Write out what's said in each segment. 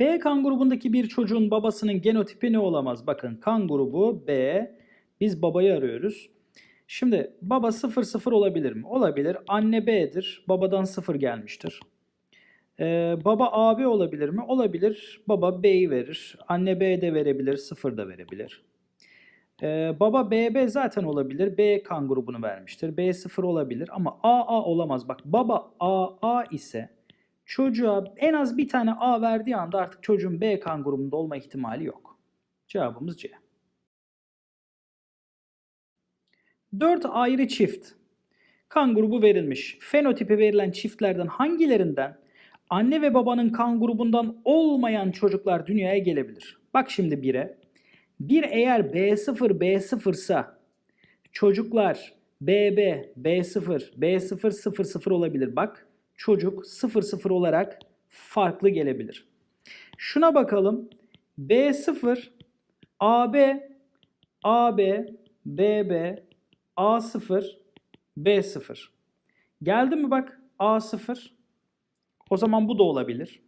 B kan grubundaki bir çocuğun babasının genotipi ne olamaz? Bakın kan grubu B. Biz babayı arıyoruz. Şimdi baba 0-0 olabilir mi? Olabilir. Anne B'dir. Babadan 0 gelmiştir. Ee, baba AB olabilir mi? Olabilir. Baba B'yi verir. Anne B de verebilir. 0 da verebilir. Ee, baba BB zaten olabilir. B kan grubunu vermiştir. B 0 olabilir ama AA olamaz. Bak baba AA ise çocuğa en az bir tane A verdiği anda artık çocuğun B kan grubunda olma ihtimali yok. Cevabımız C. 4 ayrı çift kan grubu verilmiş. Fenotipi verilen çiftlerden hangilerinden anne ve babanın kan grubundan olmayan çocuklar dünyaya gelebilir? Bak şimdi 1'e. 1 eğer B0 B0 ise çocuklar BB B0 B0 00 olabilir bak çocuk 0 0 olarak farklı gelebilir. Şuna bakalım. B0 AB AB BB A0 B0. Geldi mi bak A0. O zaman bu da olabilir.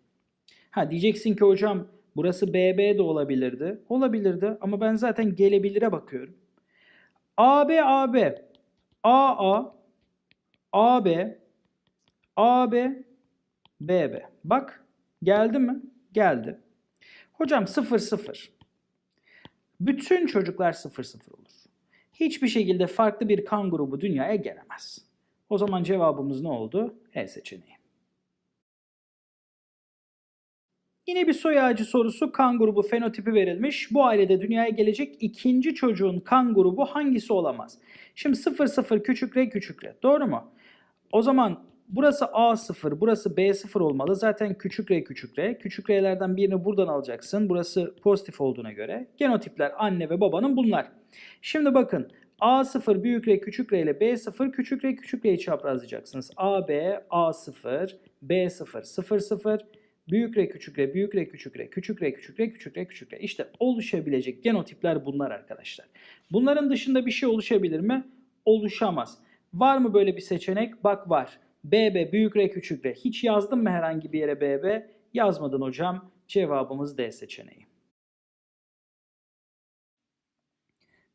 Ha diyeceksin ki hocam burası BB de olabilirdi. Olabilirdi ama ben zaten gelebilire bakıyorum. AB AB AA AB AB, BB. Bak geldi mi? Geldi. Hocam 0 0. Bütün çocuklar 0 0 olur. Hiçbir şekilde farklı bir kan grubu dünyaya gelemez. O zaman cevabımız ne oldu? E seçeneği. Yine bir soy ağacı sorusu kan grubu fenotipi verilmiş. Bu ailede dünyaya gelecek ikinci çocuğun kan grubu hangisi olamaz? Şimdi 0 0 küçük r küçük r. Doğru mu? O zaman Burası A0, burası B0 olmalı. Zaten küçük R küçük R. Küçük R'lerden birini buradan alacaksın. Burası pozitif olduğuna göre. Genotipler anne ve babanın bunlar. Şimdi bakın A0 büyük R küçük R ile B0 küçük R küçük R'yi çaprazlayacaksınız. AB, A0, B0, 0, 0. Büyük R küçük R, büyük R küçük R, küçük R küçük R, küçük R küçük R. İşte oluşabilecek genotipler bunlar arkadaşlar. Bunların dışında bir şey oluşabilir mi? Oluşamaz. Var mı böyle bir seçenek? Bak var. BB büyük R küçük R. Hiç yazdım mı herhangi bir yere BB? Yazmadın hocam. Cevabımız D seçeneği.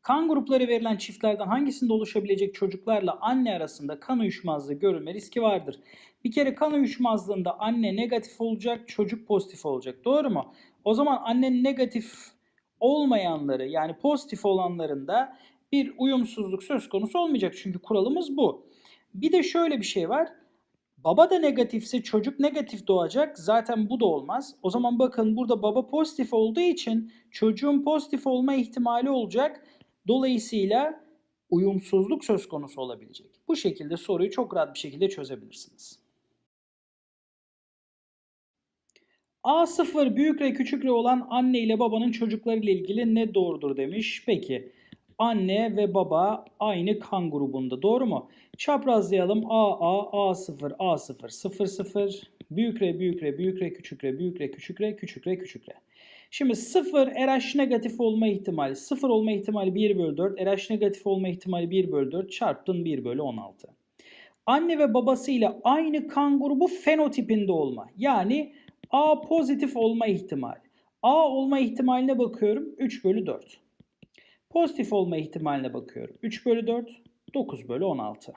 Kan grupları verilen çiftlerden hangisinde oluşabilecek çocuklarla anne arasında kan uyuşmazlığı görülme riski vardır? Bir kere kan uyuşmazlığında anne negatif olacak, çocuk pozitif olacak. Doğru mu? O zaman annenin negatif olmayanları yani pozitif olanlarında bir uyumsuzluk söz konusu olmayacak. Çünkü kuralımız bu. Bir de şöyle bir şey var. Baba da negatifse çocuk negatif doğacak. Zaten bu da olmaz. O zaman bakın burada baba pozitif olduğu için çocuğun pozitif olma ihtimali olacak. Dolayısıyla uyumsuzluk söz konusu olabilecek. Bu şekilde soruyu çok rahat bir şekilde çözebilirsiniz. A0 büyük R küçük R olan anne ile babanın çocuklarıyla ilgili ne doğrudur demiş. Peki Anne ve baba aynı kan grubunda. Doğru mu? Çaprazlayalım. AA, A0, A0, 0, 0. büyük büyükre, küçük küçükre, küçük küçükre, küçük küçükre. Şimdi 0 RH negatif olma ihtimali. 0 olma ihtimali 1 bölü 4. RH negatif olma ihtimali 1 bölü 4. Çarptın 1 bölü 16. Anne ve babasıyla aynı kan grubu fenotipinde olma. Yani A pozitif olma ihtimali. A olma ihtimaline bakıyorum 3 bölü 4. Pozitif olma ihtimaline bakıyorum. 3 bölü 4, 9 bölü 16.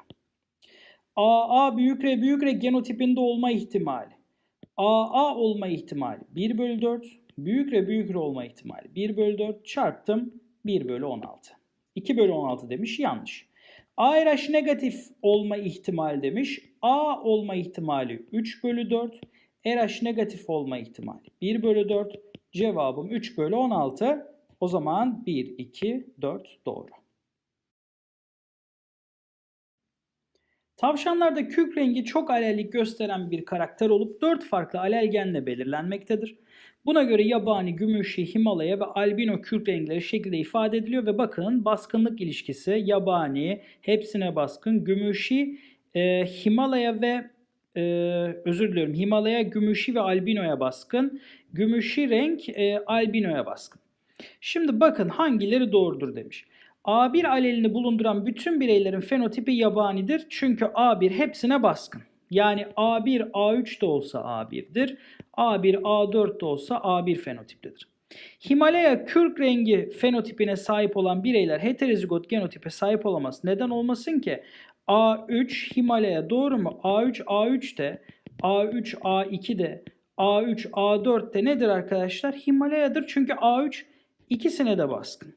AA büyük R büyük R genotipinde olma ihtimali. AA olma ihtimali 1 bölü 4. Büyük R büyük R olma ihtimali 1 bölü 4 çarptım 1 bölü 16. 2 bölü 16 demiş yanlış. ARH negatif olma ihtimali demiş. A olma ihtimali 3 bölü 4. RH negatif olma ihtimali 1 bölü 4. Cevabım 3 bölü 16. O zaman 1, 2, 4 doğru. Tavşanlarda kürk rengi çok alellik gösteren bir karakter olup 4 farklı alelgenle belirlenmektedir. Buna göre yabani, gümüşi, Himalaya ve albino kürk renkleri şekilde ifade ediliyor ve bakın baskınlık ilişkisi yabani, hepsine baskın, gümüşi, e, Himalaya ve e, özür diliyorum Himalaya, gümüşi ve albinoya baskın, gümüşi renk e, albinoya baskın. Şimdi bakın hangileri doğrudur demiş. A1 alelini bulunduran bütün bireylerin fenotipi yabanidir. Çünkü A1 hepsine baskın. Yani A1 A3 de olsa A1'dir. A1 A4 de olsa A1 fenotiplidir. Himalaya kürk rengi fenotipine sahip olan bireyler heterozigot genotipe sahip olamaz. Neden olmasın ki? A3 Himalaya doğru mu? A3 A3 de, A3 A2 de, A3 A4 de nedir arkadaşlar? Himalaya'dır çünkü A3 İkisine de baskın.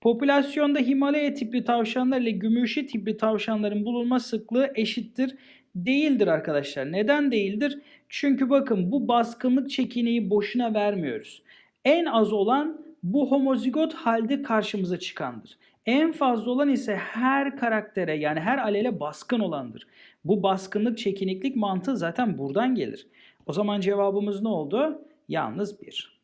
Popülasyonda Himalaya tipli tavşanlar ile gümüşü tipli tavşanların bulunma sıklığı eşittir değildir arkadaşlar. Neden değildir? Çünkü bakın bu baskınlık çekineyi boşuna vermiyoruz. En az olan bu homozigot halde karşımıza çıkandır. En fazla olan ise her karaktere yani her alele baskın olandır. Bu baskınlık çekiniklik mantığı zaten buradan gelir. O zaman cevabımız ne oldu? Yalnız bir.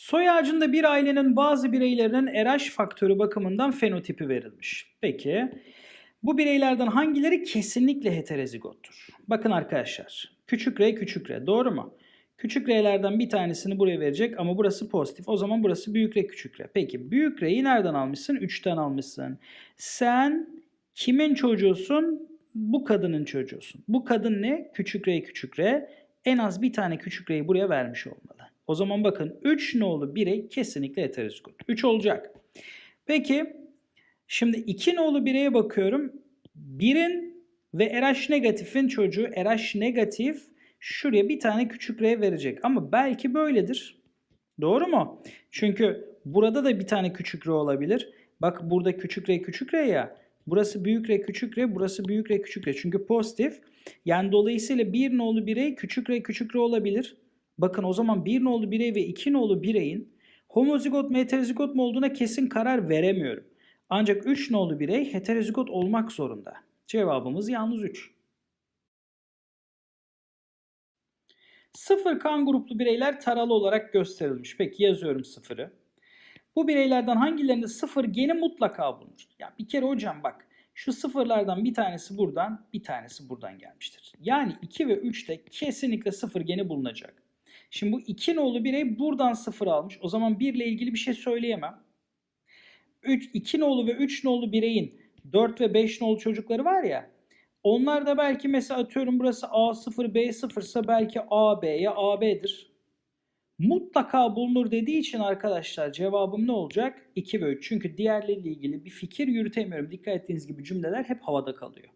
Soy ağacında bir ailenin bazı bireylerinin RH faktörü bakımından fenotipi verilmiş. Peki bu bireylerden hangileri kesinlikle heterozigottur? Bakın arkadaşlar küçük R küçük R doğru mu? Küçük R'lerden bir tanesini buraya verecek ama burası pozitif. O zaman burası büyük R küçük R. Peki büyük R'yi nereden almışsın? 3'ten almışsın. Sen kimin çocuğusun? Bu kadının çocuğusun. Bu kadın ne? Küçük R küçük R. En az bir tane küçük R'yi buraya vermiş olmalı. O zaman bakın 3 nolu birey kesinlikle heterozgot. 3 olacak. Peki şimdi 2 nolu bireye bakıyorum. 1'in ve RH negatifin çocuğu RH negatif şuraya bir tane küçük R verecek. Ama belki böyledir. Doğru mu? Çünkü burada da bir tane küçük R olabilir. Bak burada küçük R küçük R ya. Burası büyük R küçük R, burası büyük R küçük R. Çünkü pozitif. Yani dolayısıyla 1 nolu birey küçük R küçük R olabilir. Bakın o zaman bir nolu birey ve iki nolu bireyin homozigot mu heterozigot mu olduğuna kesin karar veremiyorum. Ancak 3 nolu birey heterozigot olmak zorunda. Cevabımız yalnız 3. Sıfır kan gruplu bireyler taralı olarak gösterilmiş. Peki yazıyorum sıfırı. Bu bireylerden hangilerinde sıfır geni mutlaka bulunur? Ya bir kere hocam bak şu sıfırlardan bir tanesi buradan bir tanesi buradan gelmiştir. Yani 2 ve 3'te kesinlikle sıfır geni bulunacak. Şimdi bu iki nolu birey buradan sıfır almış. O zaman 1 ile ilgili bir şey söyleyemem. 3, 2 nolu ve 3 nolu bireyin 4 ve 5 nolu çocukları var ya. Onlar da belki mesela atıyorum burası A0, B0 ise belki A, B'ye AB'dir. Mutlaka bulunur dediği için arkadaşlar cevabım ne olacak? 2 ve 3. Çünkü diğerleriyle ilgili bir fikir yürütemiyorum. Dikkat ettiğiniz gibi cümleler hep havada kalıyor.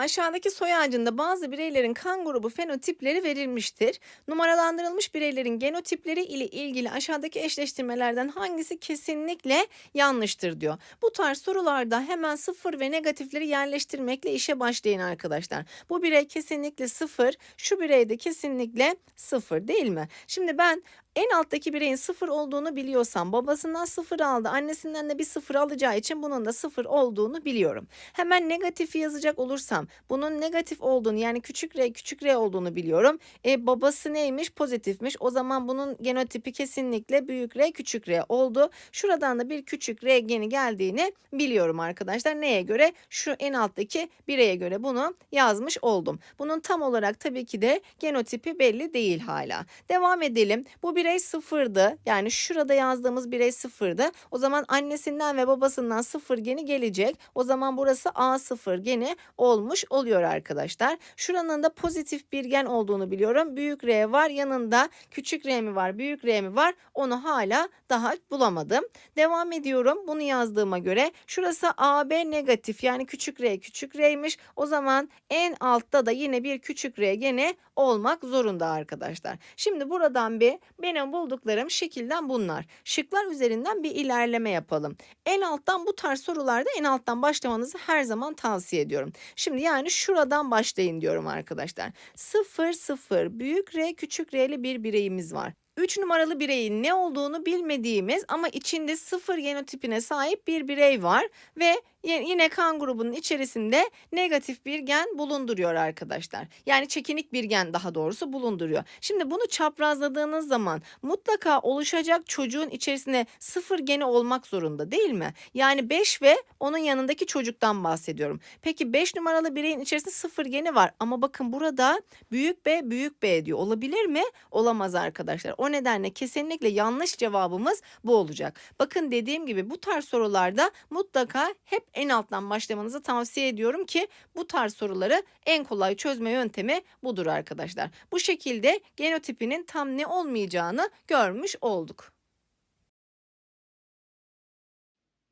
Aşağıdaki soy ağacında bazı bireylerin kan grubu fenotipleri verilmiştir. Numaralandırılmış bireylerin genotipleri ile ilgili aşağıdaki eşleştirmelerden hangisi kesinlikle yanlıştır diyor. Bu tarz sorularda hemen sıfır ve negatifleri yerleştirmekle işe başlayın arkadaşlar. Bu birey kesinlikle sıfır, şu birey de kesinlikle sıfır değil mi? Şimdi ben en alttaki bireyin sıfır olduğunu biliyorsam babasından sıfır aldı annesinden de bir sıfır alacağı için bunun da sıfır olduğunu biliyorum. Hemen negatifi yazacak olursam bunun negatif olduğunu yani küçük r küçük r olduğunu biliyorum. E, babası neymiş pozitifmiş o zaman bunun genotipi kesinlikle büyük r küçük r oldu. Şuradan da bir küçük r geni geldiğini biliyorum arkadaşlar. Neye göre şu en alttaki bireye göre bunu yazmış oldum. Bunun tam olarak tabii ki de genotipi belli değil hala. Devam edelim. Bu bir birey sıfırdı. Yani şurada yazdığımız birey sıfırdı. O zaman annesinden ve babasından sıfır geni gelecek. O zaman burası a sıfır geni olmuş oluyor arkadaşlar. Şuranın da pozitif bir gen olduğunu biliyorum. Büyük R var yanında küçük R mi var büyük R mi var onu hala daha bulamadım. Devam ediyorum bunu yazdığıma göre şurası AB negatif yani küçük R küçük R'ymiş. O zaman en altta da yine bir küçük R gene olmak zorunda arkadaşlar. Şimdi buradan bir benim bulduklarım şekilden bunlar. Şıklar üzerinden bir ilerleme yapalım. En alttan bu tarz sorularda en alttan başlamanızı her zaman tavsiye ediyorum. Şimdi yani şuradan başlayın diyorum arkadaşlar. 0 0 büyük R küçük R'li bir bireyimiz var. 3 numaralı bireyin ne olduğunu bilmediğimiz ama içinde 0 genotipine sahip bir birey var ve yine kan grubunun içerisinde negatif bir gen bulunduruyor arkadaşlar. Yani çekinik bir gen daha doğrusu bulunduruyor. Şimdi bunu çaprazladığınız zaman mutlaka oluşacak çocuğun içerisinde sıfır geni olmak zorunda değil mi? Yani 5 ve onun yanındaki çocuktan bahsediyorum. Peki 5 numaralı bireyin içerisinde sıfır geni var ama bakın burada büyük B büyük B diyor. Olabilir mi? Olamaz arkadaşlar. O nedenle kesinlikle yanlış cevabımız bu olacak. Bakın dediğim gibi bu tarz sorularda mutlaka hep en alttan başlamanızı tavsiye ediyorum ki bu tarz soruları en kolay çözme yöntemi budur arkadaşlar. Bu şekilde genotipinin tam ne olmayacağını görmüş olduk.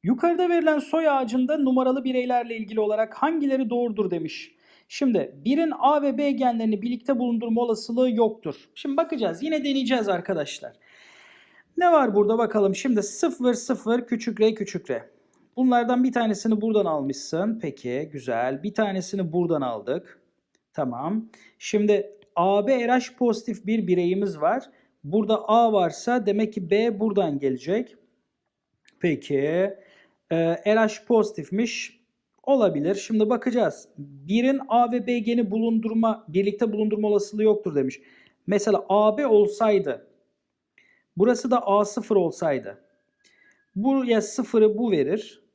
Yukarıda verilen soy ağacında numaralı bireylerle ilgili olarak hangileri doğrudur demiş. Şimdi birin A ve B genlerini birlikte bulundurma olasılığı yoktur. Şimdi bakacağız yine deneyeceğiz arkadaşlar. Ne var burada bakalım şimdi 0 0 küçük r küçük r. Bunlardan bir tanesini buradan almışsın. Peki güzel. Bir tanesini buradan aldık. Tamam. Şimdi AB RH pozitif bir bireyimiz var. Burada A varsa demek ki B buradan gelecek. Peki. E, RH pozitifmiş. Olabilir. Şimdi bakacağız. Birin A ve B geni bulundurma, birlikte bulundurma olasılığı yoktur demiş. Mesela AB olsaydı, burası da A0 olsaydı. Buraya sıfırı bu verir.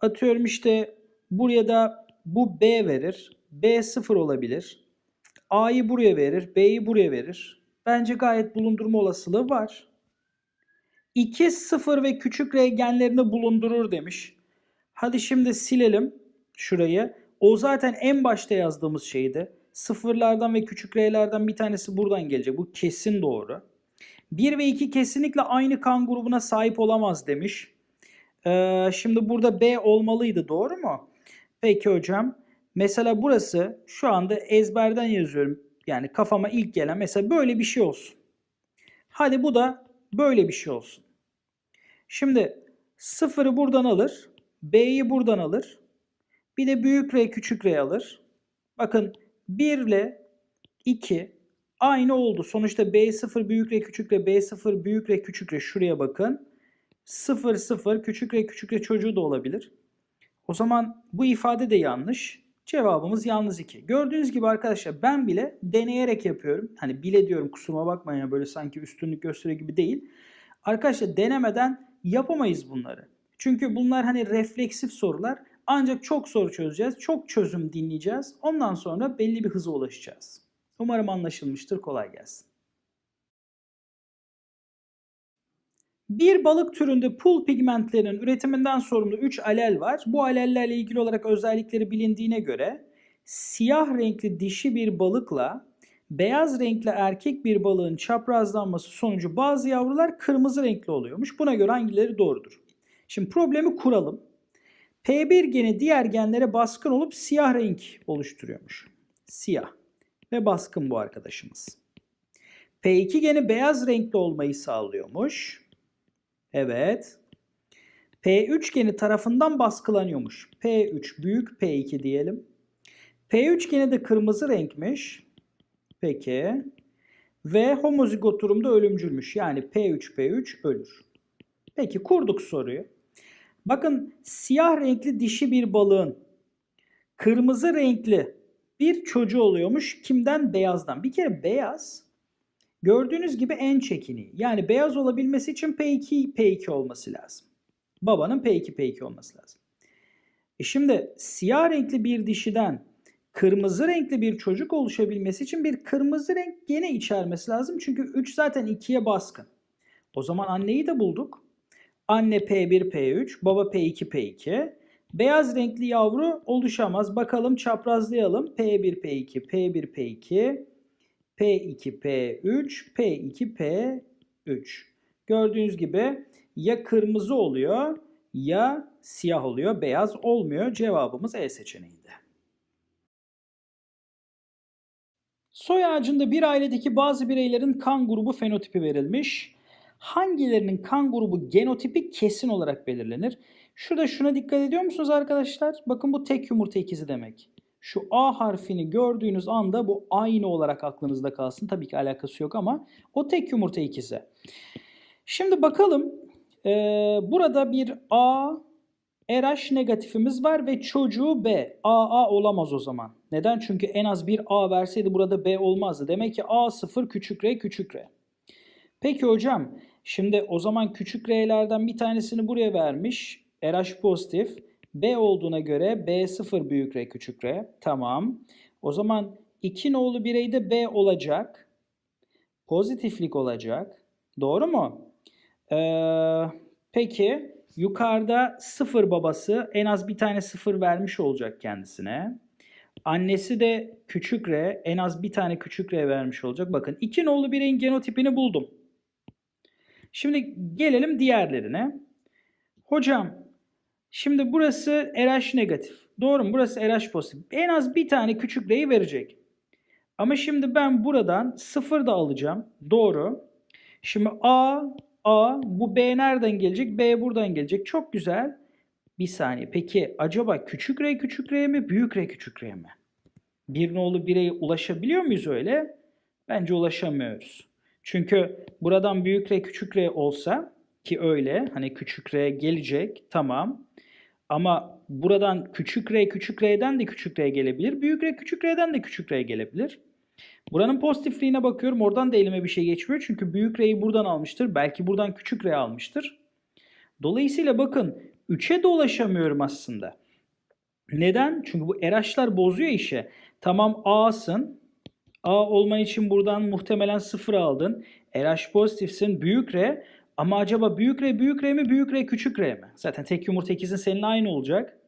Atıyorum işte buraya da bu B verir. B 0 olabilir. A'yı buraya verir. B'yi buraya verir. Bence gayet bulundurma olasılığı var. 2, 0 ve küçük regenlerini bulundurur demiş. Hadi şimdi silelim şurayı. O zaten en başta yazdığımız şeydi. Sıfırlardan ve küçük r'lerden bir tanesi buradan gelecek. Bu kesin doğru. 1 ve 2 kesinlikle aynı kan grubuna sahip olamaz demiş. Ee, şimdi burada B olmalıydı doğru mu? Peki hocam. Mesela burası şu anda ezberden yazıyorum. Yani kafama ilk gelen mesela böyle bir şey olsun. Hadi bu da böyle bir şey olsun. Şimdi sıfırı buradan alır. B'yi buradan alır. Bir de büyük R küçük R alır. Bakın 1 ile 2 aynı oldu. Sonuçta B0 büyük R küçük R, B0 büyük R küçük R şuraya bakın. 0 0 küçük re küçük re çocuğu da olabilir. O zaman bu ifade de yanlış. Cevabımız yalnız 2. Gördüğünüz gibi arkadaşlar ben bile deneyerek yapıyorum. Hani bile diyorum kusuruma bakmayın ya böyle sanki üstünlük gösteriyor gibi değil. Arkadaşlar denemeden yapamayız bunları. Çünkü bunlar hani refleksif sorular. Ancak çok soru çözeceğiz. Çok çözüm dinleyeceğiz. Ondan sonra belli bir hıza ulaşacağız. Umarım anlaşılmıştır. Kolay gelsin. Bir balık türünde pul pigmentlerinin üretiminden sorumlu 3 alel var. Bu alellerle ilgili olarak özellikleri bilindiğine göre siyah renkli dişi bir balıkla beyaz renkli erkek bir balığın çaprazlanması sonucu bazı yavrular kırmızı renkli oluyormuş. Buna göre hangileri doğrudur? Şimdi problemi kuralım. P1 geni diğer genlere baskın olup siyah renk oluşturuyormuş. Siyah ve baskın bu arkadaşımız. P2 geni beyaz renkli olmayı sağlıyormuş. Evet. P üçgeni tarafından baskılanıyormuş. P3 büyük P2 diyelim. P üçgeni de kırmızı renkmiş. Peki. Ve homozigot durumda ölümcülmüş. Yani P3 P3 ölür. Peki kurduk soruyu. Bakın siyah renkli dişi bir balığın kırmızı renkli bir çocuğu oluyormuş. Kimden? Beyazdan. Bir kere beyaz Gördüğünüz gibi en çekini. Yani beyaz olabilmesi için P2 P2 olması lazım. Babanın P2 P2 olması lazım. E şimdi siyah renkli bir dişiden kırmızı renkli bir çocuk oluşabilmesi için bir kırmızı renk gene içermesi lazım. Çünkü 3 zaten 2'ye baskın. O zaman anneyi de bulduk. Anne P1 P3, baba P2 P2. Beyaz renkli yavru oluşamaz. Bakalım çaprazlayalım. P1 P2 P1 P2 P2, P3, P2, P3. Gördüğünüz gibi ya kırmızı oluyor ya siyah oluyor, beyaz olmuyor. Cevabımız E seçeneğinde. Soy ağacında bir ailedeki bazı bireylerin kan grubu fenotipi verilmiş. Hangilerinin kan grubu genotipi kesin olarak belirlenir? Şurada şuna dikkat ediyor musunuz arkadaşlar? Bakın bu tek yumurta ikizi demek şu A harfini gördüğünüz anda bu aynı olarak aklınızda kalsın. Tabii ki alakası yok ama o tek yumurta ikizi. Şimdi bakalım e, burada bir A RH negatifimiz var ve çocuğu B. AA olamaz o zaman. Neden? Çünkü en az bir A verseydi burada B olmazdı. Demek ki A 0 küçük R küçük R. Peki hocam şimdi o zaman küçük R'lerden bir tanesini buraya vermiş. RH pozitif. B olduğuna göre B0 büyük R küçük R. Tamam. O zaman 2 nolu bireyde B olacak. Pozitiflik olacak. Doğru mu? Ee, peki yukarıda 0 babası en az bir tane 0 vermiş olacak kendisine. Annesi de küçük R en az bir tane küçük R vermiş olacak. Bakın 2 nolu bireyin genotipini buldum. Şimdi gelelim diğerlerine. Hocam Şimdi burası RH negatif. Doğru mu? Burası RH pozitif. En az bir tane küçük R'yi verecek. Ama şimdi ben buradan 0 da alacağım. Doğru. Şimdi A, A bu B nereden gelecek? B buradan gelecek. Çok güzel. Bir saniye. Peki acaba küçük R küçük R mi? Büyük R küçük R mi? Bir nolu bireye ulaşabiliyor muyuz öyle? Bence ulaşamıyoruz. Çünkü buradan büyük R küçük R olsa ki öyle hani küçük R gelecek tamam. Ama buradan küçük r küçük r'den de küçük r gelebilir. Büyük r küçük r'den de küçük r gelebilir. Buranın pozitifliğine bakıyorum. Oradan da elime bir şey geçmiyor. Çünkü büyük r'yi buradan almıştır. Belki buradan küçük r almıştır. Dolayısıyla bakın 3'e de ulaşamıyorum aslında. Neden? Çünkü bu eraçlar bozuyor işe. Tamam A'sın. A olman için buradan muhtemelen 0 aldın. RH pozitifsin. Büyük R. Ama acaba büyük R büyük R mi büyük R küçük R mi? Zaten tek yumurta ikizin seninle aynı olacak.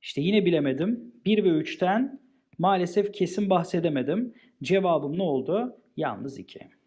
İşte yine bilemedim. 1 ve 3'ten maalesef kesin bahsedemedim. Cevabım ne oldu? Yalnız 2.